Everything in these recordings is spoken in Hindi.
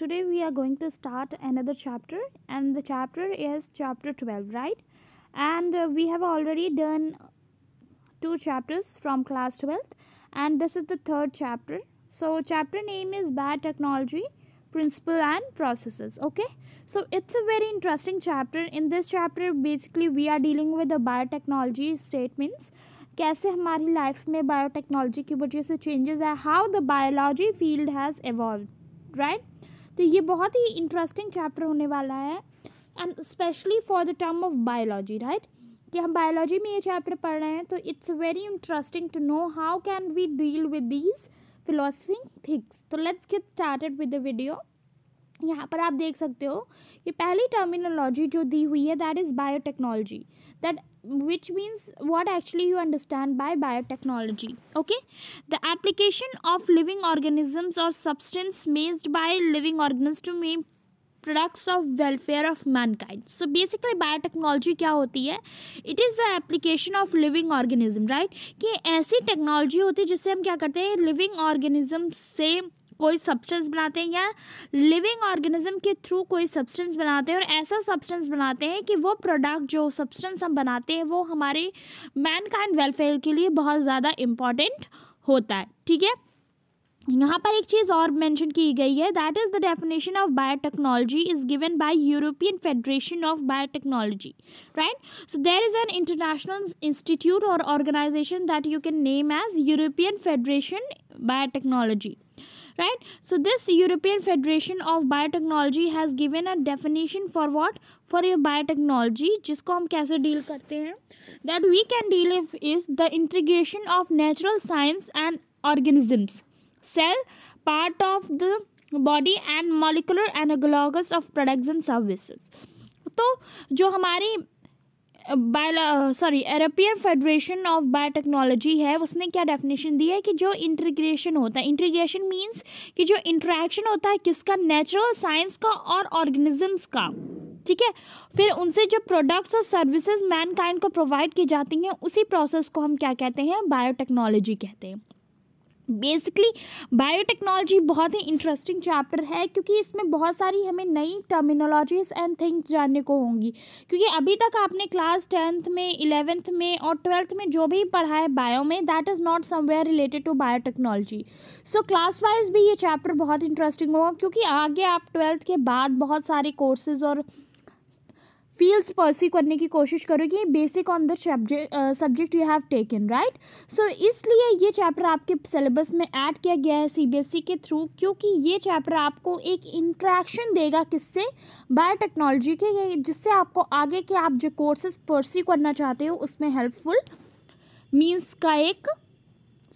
today we are going to start another chapter and the chapter is chapter 12 right and uh, we have already done two chapters from class 12th and this is the third chapter so chapter name is bad technology principle and processes okay so it's a very interesting chapter in this chapter basically we are dealing with the biotechnology statements कैसे हमारी लाइफ में बायोटेक्नोलॉजी की वजह से चेंजेस है how the biology field has evolve right तो ये बहुत ही इंटरेस्टिंग चैप्टर होने वाला है and specially for the term of biology right कि हम बायोलॉजी में ये चैप्टर पढ़ रहे हैं तो it's very interesting to know how can we deal with these philosophy things तो let's get started with the video यहाँ पर आप देख सकते हो कि पहली टर्मिनोलॉजी जो दी हुई है that is biotechnology that which means what actually you understand by biotechnology okay the application of living organisms और substance made by living organisms to make products of welfare of mankind so basically biotechnology क्या होती है it is the application of living organism right कि ऐसी टेक्नोलॉजी होती है जिससे हम क्या करते हैं लिविंग ऑर्गेनिज्म से कोई सब्सटेंस बनाते हैं या लिविंग ऑर्गेनिज्म के थ्रू कोई सब्सटेंस बनाते हैं और ऐसा सब्सटेंस बनाते हैं कि वो प्रोडक्ट जो सब्सटेंस हम बनाते हैं वो हमारे मैन काइंड वेलफेयर के लिए बहुत ज़्यादा इम्पॉर्टेंट होता है ठीक है यहाँ पर एक चीज़ और मेंशन की गई है that is the definition of biotechnology is given by European Federation of Biotechnology right so there is an international institute और organisation that you can name as European Federation Biotechnology right so this european federation of biotechnology has given a definition for what for your biotechnology jisko hum kaise deal karte hain that we can deal if is the integration of natural science and organisms cell part of the body and molecular analogous of products and services तो जो हमारी sorry European Federation of Biotechnology है उसने क्या डेफिनेशन दी है कि जो इंटीग्रेशन होता है इंटीग्रेशन मींस कि जो इंट्रैक्शन होता है किसका नेचुरल साइंस का और ऑर्गेनिजम्स का ठीक है फिर उनसे जो प्रोडक्ट्स और सर्विसेज मैनकाइंड को प्रोवाइड की जाती हैं उसी प्रोसेस को हम क्या कहते हैं बायोटेक्नोलॉजी कहते हैं बेसिकली बायोटेक्नोलॉजी बहुत ही इंटरेस्टिंग चैप्टर है क्योंकि इसमें बहुत सारी हमें नई टर्मिनोलॉजीज एंड थिंग्स जानने को होंगी क्योंकि अभी तक आपने क्लास टेंथ में इलेवेंथ में और ट्वेल्थ में जो भी पढ़ा है बायो में that is not somewhere related to biotechnology so class wise भी ये चैप्टर बहुत इंटरेस्टिंग होगा क्योंकि आगे आप ट्वेल्थ के बाद बहुत सारे कोर्सेज और फील्ड्स परस्यू करने की कोशिश करो कि basic on the subject you have taken right so इसलिए ये चैप्टर आपके सिलेबस में ऐड किया गया है सीबीएसई e के थ्रू क्योंकि ये चैप्टर आपको एक इंट्रैक्शन देगा किससे बायोटेक्नोलॉजी के जिससे आपको आगे के आप जो कोर्सेज परस्यू करना चाहते हो उसमें हेल्पफुल मीन्स का एक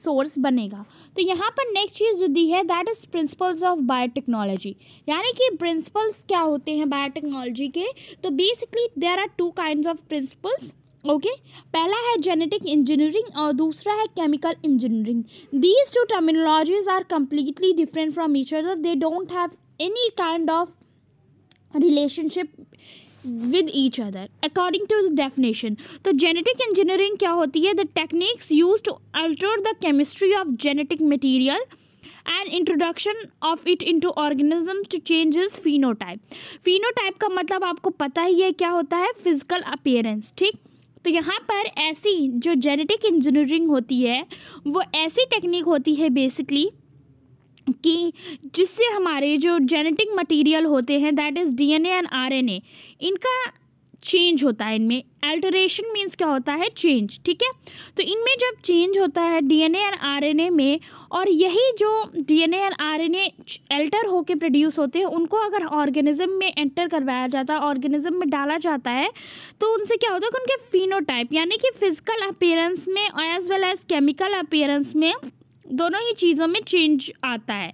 सोर्स बनेगा तो यहाँ पर नेक्स्ट चीज़ जो दी है that is principles of biotechnology यानी कि प्रिंसिपल्स क्या होते हैं बायोटेक्नोलॉजी के तो basically there are two kind of principles okay okay? पहला है जेनेटिक इंजीनियरिंग और दूसरा है chemical engineering these two terminologies are completely different from each other they don't have any kind of relationship with each other according to the definition तो जेनेटिक इंजीनियरिंग क्या होती है the techniques use to alter the chemistry of genetic material and introduction of it into organism to changes phenotype phenotype का मतलब आपको पता ही है क्या होता है फिजिकल अपेयरेंस ठीक तो यहाँ पर ऐसी जो जेनेटिक इंजीनियरिंग होती है वो ऐसी टेक्निक होती है बेसिकली कि जिससे हमारे जो जेनेटिक मटेरियल होते हैं that is DNA and RNA इनका चेंज होता है इनमें अल्टरेशन मीन्स क्या होता है चेंज ठीक है तो इनमें जब चेंज होता है डीएनए एंड आरएनए में और यही जो डीएनए एंड आरएनए अल्टर होकर प्रोड्यूस होते हैं उनको अगर ऑर्गेनिज्म में एंटर करवाया जाता है ऑर्गेनिज्म में डाला जाता है तो उनसे क्या होता है कि उनके फिनोटाइप यानी कि फिजिकल अपेयरेंस में as well as chemical appearance में दोनों ही चीज़ों में चेंज आता है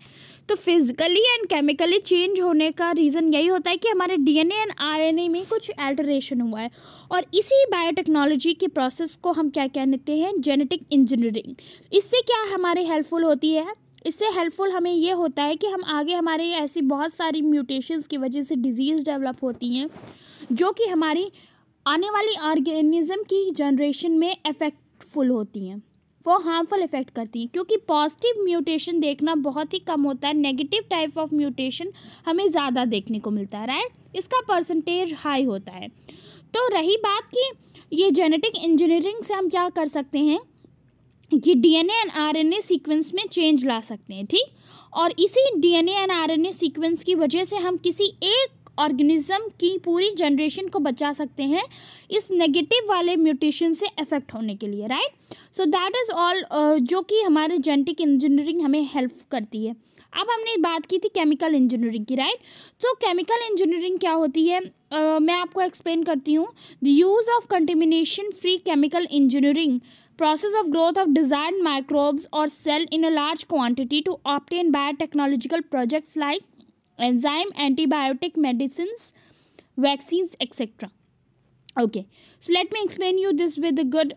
तो फिजिकली एंड केमिकली चेंज होने का रीज़न यही होता है कि हमारे डीएनए एंड आरएनए में कुछ अल्टरेशन हुआ है और इसी बायोटेक्नोलॉजी के प्रोसेस को हम क्या कह लेते हैं जेनेटिक इंजीनियरिंग इससे क्या हमारे हेल्पफुल होती है इससे हेल्पफुल हमें ये होता है कि हम आगे हमारे ऐसी बहुत सारी म्यूटेशंस की वजह से डिजीज़ डेवलप होती हैं जो कि हमारी आने वाली ऑर्गेनिज़म की जनरेशन में इफ़ेक्टफुल होती हैं वो हार्मफुल इफेक्ट करती हैं क्योंकि पॉजिटिव म्यूटेशन देखना बहुत ही कम होता है नेगेटिव टाइप ऑफ म्यूटेशन हमें ज़्यादा देखने को मिलता है राइट इसका परसेंटेज हाई होता है तो रही बात कि ये जेनेटिक इंजीनियरिंग से हम क्या कर सकते हैं कि डीएनए एंड आरएनए सीक्वेंस में चेंज ला सकते हैं ठीक और इसी डीएनए एंड आरएनए सीक्वेंस की वजह से हम किसी एक ऑर्गेनिज्म की पूरी जनरेशन को बचा सकते हैं इस नेगेटिव वाले म्यूटेशन से अफेक्ट होने के लिए right so that is all जो कि हमारे जेनेटिक इंजीनियरिंग हमें हेल्प करती है अब हमने बात की थी केमिकल इंजीनियरिंग की राइट सो केमिकल इंजीनियरिंग क्या होती है uh, मैं आपको एक्सप्लेन करती हूँ the use of contamination free chemical engineering process of growth of desired microbes और cell in a large quantity to obtain biotechnological projects like enzyme antibiotic medicine vaccine etcetera okay so let me explain you this with good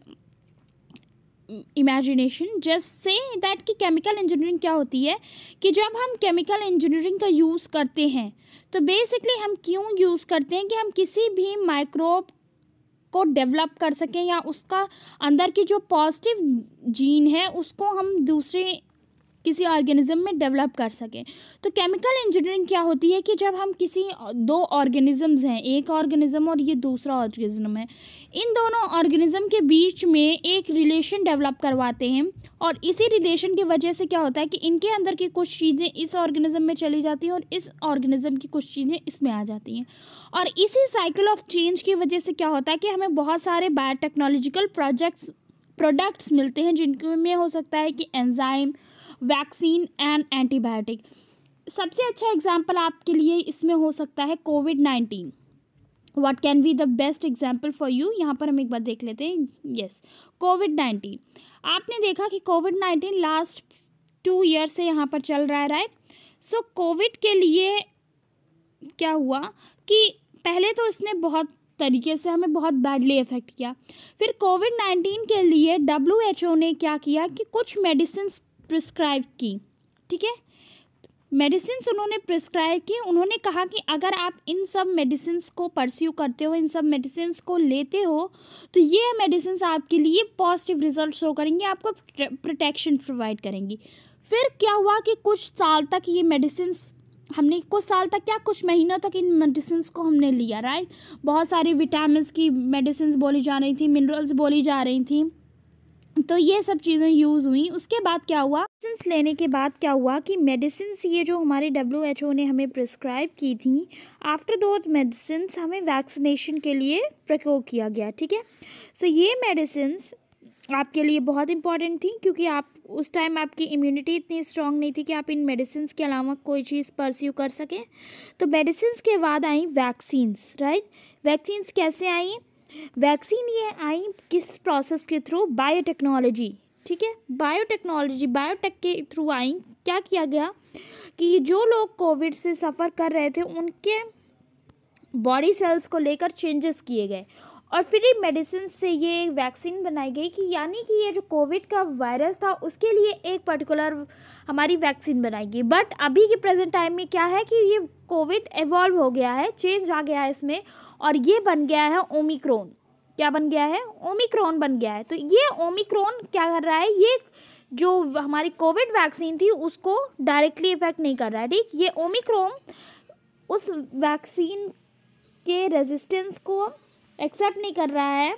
imagination just say that कि केमिकल इंजीनियरिंग क्या होती है कि जब हम केमिकल इंजीनियरिंग का यूज़ करते हैं तो बेसिकली हम क्यों यूज़ करते हैं कि हम किसी भी माइक्रोब को डेवलप कर सकें या उसका अंदर की जो पॉजिटिव जीन है उसको हम दूसरे किसी ऑर्गेनिज्म में डेवलप कर सकें तो केमिकल इंजीनियरिंग क्या होती है कि जब हम किसी दो ऑर्गेनिज़म्स हैं एक ऑर्गेनिज़म और ये दूसरा ऑर्गेनिज़म है इन दोनों ऑर्गेनिज़म के बीच में एक रिलेशन डेवलप करवाते हैं और इसी रिलेशन की वजह से क्या होता है कि इनके अंदर की कुछ चीज़ें इस ऑर्गेनिज़म में चली जाती हैं और इस ऑर्गेनिज़म की कुछ चीज़ें इसमें आ जाती हैं और इसी साइकिल ऑफ चेंज की वजह से क्या होता है कि हमें बहुत सारे बायोटेक्नोलॉजिकल प्रोजेक्ट्स प्रोडक्ट्स मिलते हैं जिनमें हो सकता है कि एंजाइम वैक्सीन एंड एंटीबायोटिक सबसे अच्छा एग्जाम्पल आपके लिए इसमें हो सकता है Covid nineteen what can be the best example for you यहाँ पर हम एक बार देख लेते हैं येस कोविड नाइन्टीन आपने देखा कि Covid nineteen last two year से यहाँ पर चल रहा है राय सो कोविड के लिए क्या हुआ कि पहले तो इसने बहुत तरीके से हमें बहुत बैडली इफ़ेक्ट किया फिर कोविड नाइन्टीन के लिए डब्ल्यू एच ओ ने क्या किया कि कुछ मेडिसिन प्रिस्क्राइब की ठीक है मेडिसिन उन्होंने प्रिस्क्राइब की उन्होंने कहा कि अगर आप इन सब मेडिसिन को परस्यू करते हो इन सब मेडिसिन को लेते हो तो ये मेडिसिन आपके लिए पॉजिटिव रिजल्ट शो करेंगे आपको प्रोटेक्शन प्रोवाइड करेंगी फिर क्या हुआ कि कुछ साल तक ये मेडिसिन हमने कुछ साल तक क्या कुछ महीनों तक इन मेडिसिन को हमने लिया राइट बहुत सारी विटामिन की मेडिसिन बोली जा रही थी मिनरल्स बोली जा रही थी तो ये सब चीज़ें यूज़ हुई उसके बाद क्या हुआ मेडिसिन लेने के बाद क्या हुआ कि मेडिसिन ये जो हमारे डब्ल्यू एच ओ ने हमें प्रिस्क्राइब की थी आफ्टर दो मेडिसिन हमें वैक्सीनेशन के लिए प्रयोग किया गया ठीक है सो ये मेडिसिन आपके लिए बहुत इंपॉर्टेंट थी क्योंकि आप उस टाइम आपकी इम्यूनिटी इतनी स्ट्रांग नहीं थी कि आप इन मेडिसिन के अलावा कोई चीज़ परस्यू कर सकें तो मेडिसिन के बाद आई वैक्सीन्स राइट वैक्सीन्स कैसे आई वैक्सीन ये आई किस प्रोसेस के थ्रू बायोटेक्नोलॉजी ठीक है बायोटेक्नोलॉजी बायोटेक के थ्रू आई क्या किया गया कि जो लोग कोविड से सफ़र कर रहे थे उनके बॉडी सेल्स को लेकर चेंजेस किए गए और फ्री मेडिसिन से ये वैक्सीन बनाई गई कि यानी कि ये जो कोविड का वायरस था उसके लिए एक पर्टिकुलर हमारी वैक्सीन बनाई गई बट अभी के प्रेजेंट टाइम में क्या है कि ये कोविड एवॉल्व हो गया है चेंज आ गया है इसमें और ये बन गया है ओमिक्रोन क्या बन गया है ओमिक्रोन बन गया है तो ये ओमिक्रोन क्या कर रहा है ये जो हमारी कोविड वैक्सीन थी उसको डायरेक्टली इफेक्ट नहीं कर रहा है ठीक ये ओमिक्रोन उस वैक्सीन के रेजिस्टेंस को एक्सेप्ट नहीं कर रहा है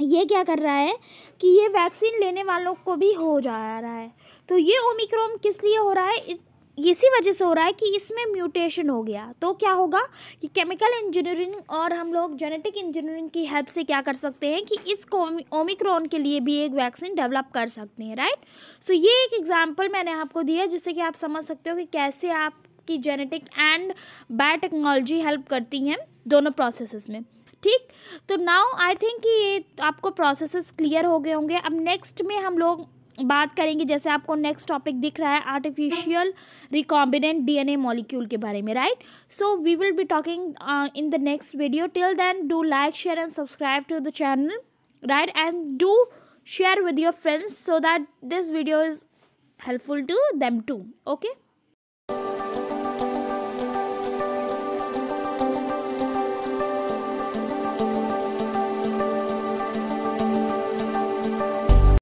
ये क्या कर रहा है कि ये वैक्सीन लेने वालों को भी हो जा रहा है तो ये ओमिक्रोम किस लिए हो रहा है इसी वजह से हो रहा है कि इसमें म्यूटेशन हो गया तो क्या होगा कि केमिकल इंजीनियरिंग और हम लोग जेनेटिक इंजीनियरिंग की हेल्प से क्या कर सकते हैं कि इस ओमिक्रोन के लिए भी एक वैक्सीन डेवलप कर सकते हैं राइट सो ये एक एग्जाम्पल मैंने आपको दिया जिससे कि आप समझ सकते हो कि कैसे आपकी जेनेटिक एंड बायोटेक्नोलॉजी हेल्प करती हैं दोनों प्रोसेस में ठीक तो नाउ आई थिंक कि ये आपको प्रोसेसेस क्लियर हो गए होंगे अब नेक्स्ट में हम लोग बात करेंगे जैसे आपको नेक्स्ट टॉपिक दिख रहा है आर्टिफिशियल रिकॉम्बिनेंट डीएनए मॉलिक्यूल के बारे में right so we will be talking in the next video till then do like share and subscribe to the channel right and do share with your friends so that this video is helpful to them too okay